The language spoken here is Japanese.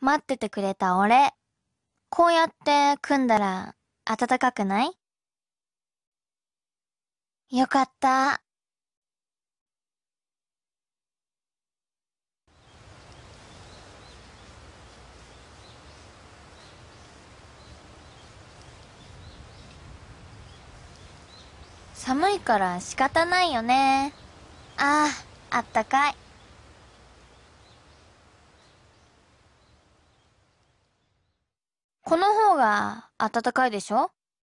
待っててくれた俺。こうやって組んだら暖かくないよかった。寒いから仕方ないよね。ああ、あったかい。このほうがあたたかいでしょ。